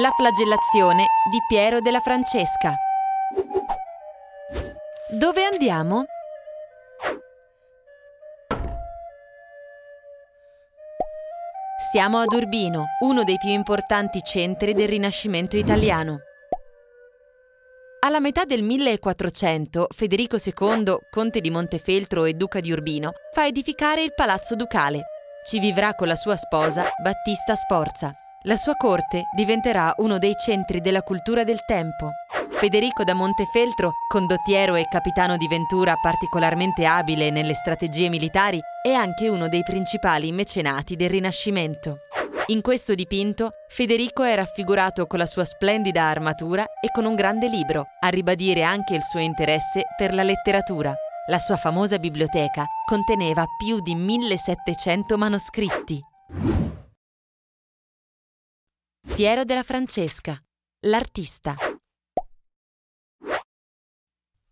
La flagellazione di Piero della Francesca. Dove andiamo? Siamo ad Urbino, uno dei più importanti centri del Rinascimento italiano. Alla metà del 1400 Federico II, conte di Montefeltro e duca di Urbino, fa edificare il Palazzo Ducale. Ci vivrà con la sua sposa Battista Sforza. La sua corte diventerà uno dei centri della cultura del tempo. Federico da Montefeltro, condottiero e capitano di Ventura particolarmente abile nelle strategie militari, è anche uno dei principali mecenati del Rinascimento. In questo dipinto Federico è raffigurato con la sua splendida armatura e con un grande libro, a ribadire anche il suo interesse per la letteratura. La sua famosa biblioteca conteneva più di 1700 manoscritti. Piero della Francesca, l'artista.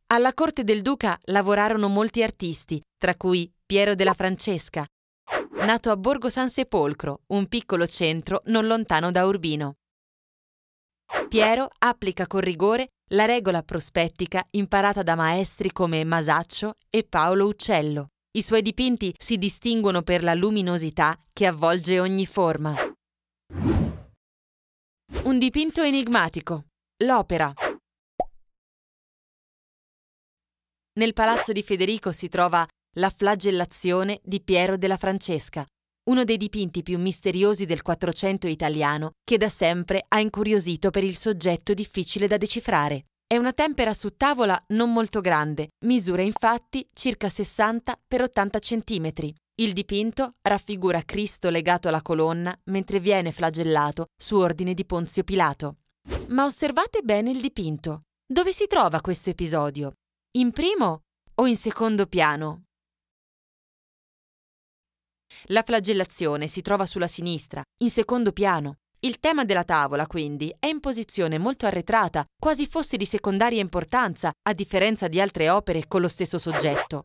Alla corte del duca lavorarono molti artisti, tra cui Piero della Francesca, nato a Borgo San Sepolcro, un piccolo centro non lontano da Urbino. Piero applica con rigore la regola prospettica imparata da maestri come Masaccio e Paolo Uccello. I suoi dipinti si distinguono per la luminosità che avvolge ogni forma. Un dipinto enigmatico. L'opera. Nel palazzo di Federico si trova La flagellazione di Piero della Francesca, uno dei dipinti più misteriosi del Quattrocento italiano che da sempre ha incuriosito per il soggetto difficile da decifrare. È una tempera su tavola non molto grande, misura infatti circa 60 x 80 cm. Il dipinto raffigura Cristo legato alla colonna mentre viene flagellato su ordine di Ponzio Pilato. Ma osservate bene il dipinto. Dove si trova questo episodio? In primo o in secondo piano? La flagellazione si trova sulla sinistra, in secondo piano. Il tema della tavola, quindi, è in posizione molto arretrata, quasi fosse di secondaria importanza, a differenza di altre opere con lo stesso soggetto.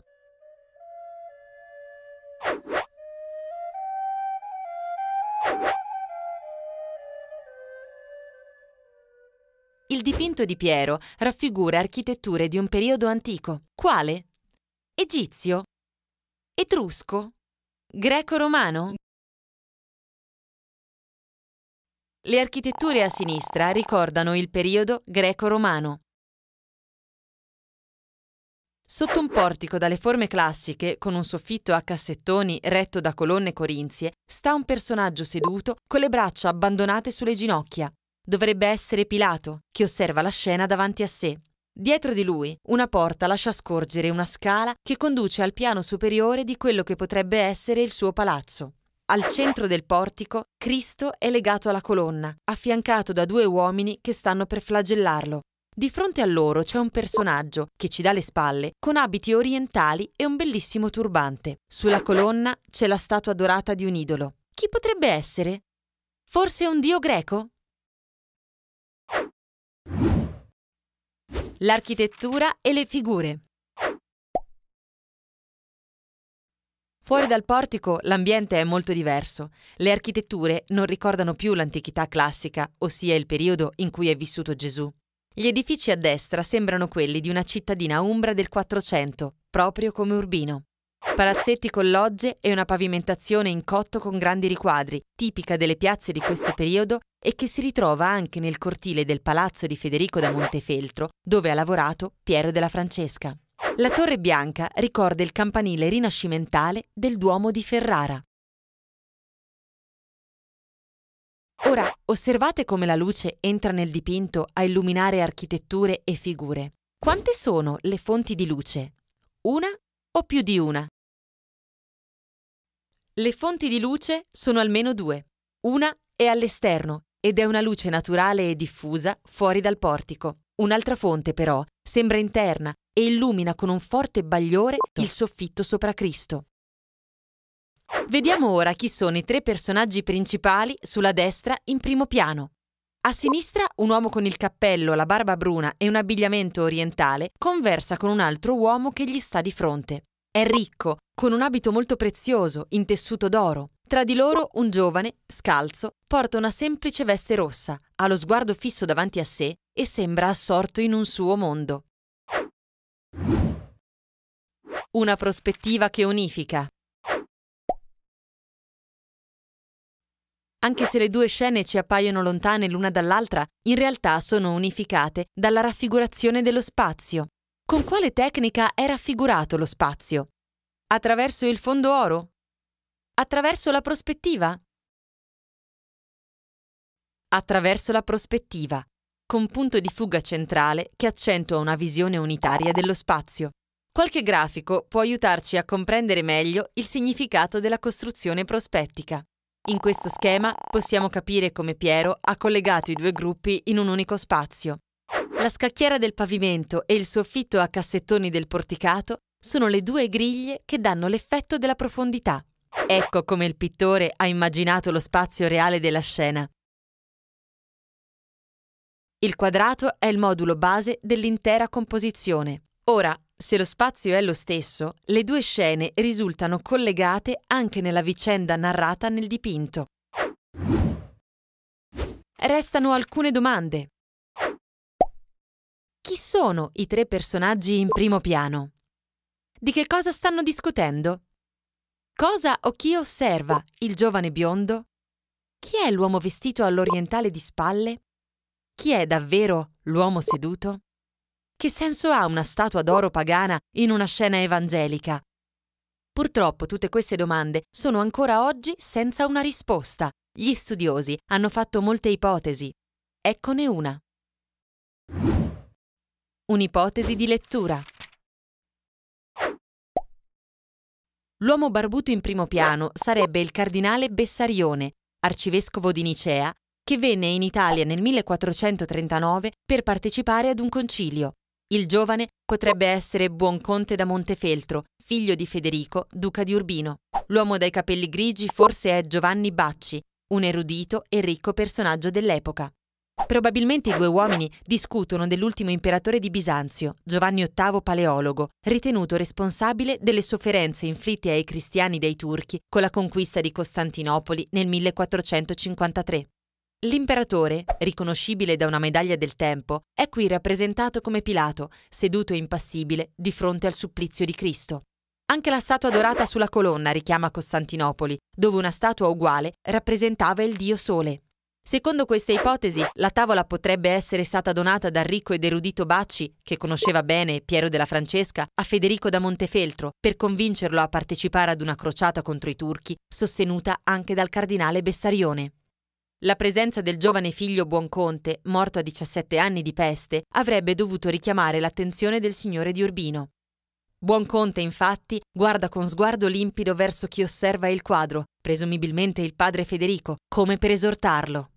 Il dipinto di Piero raffigura architetture di un periodo antico. Quale? Egizio? Etrusco? Greco-romano? Le architetture a sinistra ricordano il periodo greco-romano. Sotto un portico dalle forme classiche, con un soffitto a cassettoni retto da colonne corinzie, sta un personaggio seduto con le braccia abbandonate sulle ginocchia. Dovrebbe essere Pilato, che osserva la scena davanti a sé. Dietro di lui, una porta lascia scorgere una scala che conduce al piano superiore di quello che potrebbe essere il suo palazzo. Al centro del portico, Cristo è legato alla colonna, affiancato da due uomini che stanno per flagellarlo. Di fronte a loro c'è un personaggio che ci dà le spalle con abiti orientali e un bellissimo turbante. Sulla colonna c'è la statua dorata di un idolo. Chi potrebbe essere? Forse un dio greco? l'architettura e le figure. Fuori dal portico l'ambiente è molto diverso. Le architetture non ricordano più l'antichità classica, ossia il periodo in cui è vissuto Gesù. Gli edifici a destra sembrano quelli di una cittadina umbra del 400, proprio come Urbino. Palazzetti con logge e una pavimentazione in cotto con grandi riquadri, tipica delle piazze di questo periodo e che si ritrova anche nel cortile del palazzo di Federico da Montefeltro, dove ha lavorato Piero della Francesca. La Torre Bianca ricorda il campanile rinascimentale del Duomo di Ferrara. Ora, osservate come la luce entra nel dipinto a illuminare architetture e figure. Quante sono le fonti di luce? Una o più di una. Le fonti di luce sono almeno due. Una è all'esterno ed è una luce naturale e diffusa fuori dal portico. Un'altra fonte però sembra interna e illumina con un forte bagliore il soffitto sopra Cristo. Vediamo ora chi sono i tre personaggi principali sulla destra in primo piano. A sinistra un uomo con il cappello, la barba bruna e un abbigliamento orientale conversa con un altro uomo che gli sta di fronte. È ricco, con un abito molto prezioso, in tessuto d'oro. Tra di loro un giovane, scalzo, porta una semplice veste rossa, ha lo sguardo fisso davanti a sé e sembra assorto in un suo mondo. Una prospettiva che unifica. Anche se le due scene ci appaiono lontane l'una dall'altra, in realtà sono unificate dalla raffigurazione dello spazio. Con quale tecnica è raffigurato lo spazio? Attraverso il fondo oro? Attraverso la prospettiva? Attraverso la prospettiva, con punto di fuga centrale che accentua una visione unitaria dello spazio. Qualche grafico può aiutarci a comprendere meglio il significato della costruzione prospettica. In questo schema possiamo capire come Piero ha collegato i due gruppi in un unico spazio. La scacchiera del pavimento e il soffitto a cassettoni del porticato sono le due griglie che danno l'effetto della profondità. Ecco come il pittore ha immaginato lo spazio reale della scena. Il quadrato è il modulo base dell'intera composizione. Ora, se lo spazio è lo stesso, le due scene risultano collegate anche nella vicenda narrata nel dipinto. Restano alcune domande. Chi sono i tre personaggi in primo piano? Di che cosa stanno discutendo? Cosa o chi osserva il giovane biondo? Chi è l'uomo vestito all'orientale di spalle? Chi è davvero l'uomo seduto? Che senso ha una statua d'oro pagana in una scena evangelica? Purtroppo tutte queste domande sono ancora oggi senza una risposta. Gli studiosi hanno fatto molte ipotesi. Eccone una. Un'ipotesi di lettura. L'uomo barbuto in primo piano sarebbe il cardinale Bessarione, arcivescovo di Nicea, che venne in Italia nel 1439 per partecipare ad un concilio. Il giovane potrebbe essere buon conte da Montefeltro, figlio di Federico, duca di Urbino. L'uomo dai capelli grigi forse è Giovanni Bacci, un erudito e ricco personaggio dell'epoca. Probabilmente i due uomini discutono dell'ultimo imperatore di Bisanzio, Giovanni VIII Paleologo, ritenuto responsabile delle sofferenze inflitte ai cristiani dai turchi con la conquista di Costantinopoli nel 1453. L'imperatore, riconoscibile da una medaglia del tempo, è qui rappresentato come Pilato, seduto e impassibile di fronte al supplizio di Cristo. Anche la statua dorata sulla colonna richiama Costantinopoli, dove una statua uguale rappresentava il dio Sole. Secondo queste ipotesi, la tavola potrebbe essere stata donata dal ricco ed erudito Bacci, che conosceva bene Piero della Francesca, a Federico da Montefeltro per convincerlo a partecipare ad una crociata contro i turchi, sostenuta anche dal cardinale Bessarione. La presenza del giovane figlio Buonconte, morto a 17 anni di peste, avrebbe dovuto richiamare l'attenzione del signore di Urbino. Buonconte, infatti, guarda con sguardo limpido verso chi osserva il quadro, presumibilmente il padre Federico, come per esortarlo.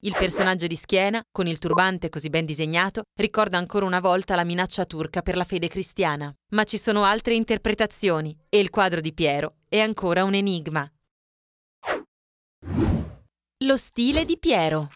Il personaggio di schiena, con il turbante così ben disegnato, ricorda ancora una volta la minaccia turca per la fede cristiana. Ma ci sono altre interpretazioni e il quadro di Piero è ancora un enigma. Lo stile di Piero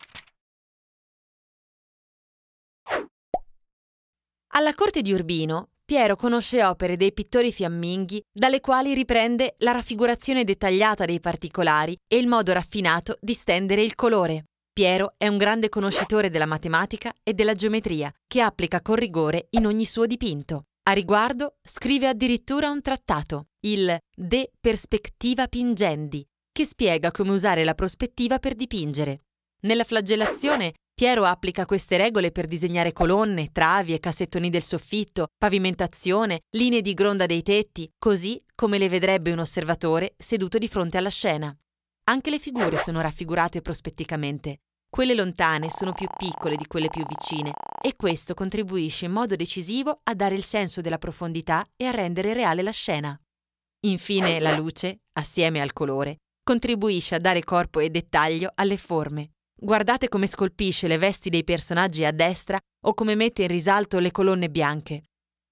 Alla corte di Urbino, Piero conosce opere dei pittori fiamminghi dalle quali riprende la raffigurazione dettagliata dei particolari e il modo raffinato di stendere il colore. Piero è un grande conoscitore della matematica e della geometria, che applica con rigore in ogni suo dipinto. A riguardo scrive addirittura un trattato, il De Perspectiva Pingendi, che spiega come usare la prospettiva per dipingere. Nella flagellazione Piero applica queste regole per disegnare colonne, travi e cassettoni del soffitto, pavimentazione, linee di gronda dei tetti, così come le vedrebbe un osservatore seduto di fronte alla scena. Anche le figure sono raffigurate prospetticamente. Quelle lontane sono più piccole di quelle più vicine e questo contribuisce in modo decisivo a dare il senso della profondità e a rendere reale la scena. Infine la luce, assieme al colore, contribuisce a dare corpo e dettaglio alle forme. Guardate come scolpisce le vesti dei personaggi a destra o come mette in risalto le colonne bianche.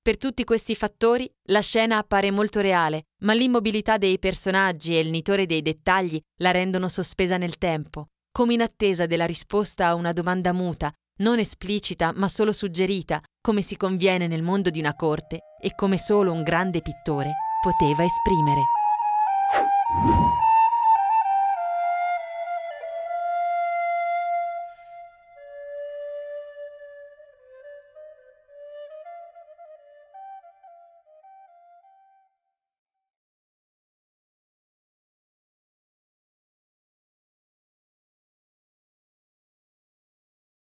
Per tutti questi fattori la scena appare molto reale, ma l'immobilità dei personaggi e il nitore dei dettagli la rendono sospesa nel tempo, come in attesa della risposta a una domanda muta, non esplicita ma solo suggerita, come si conviene nel mondo di una corte e come solo un grande pittore poteva esprimere.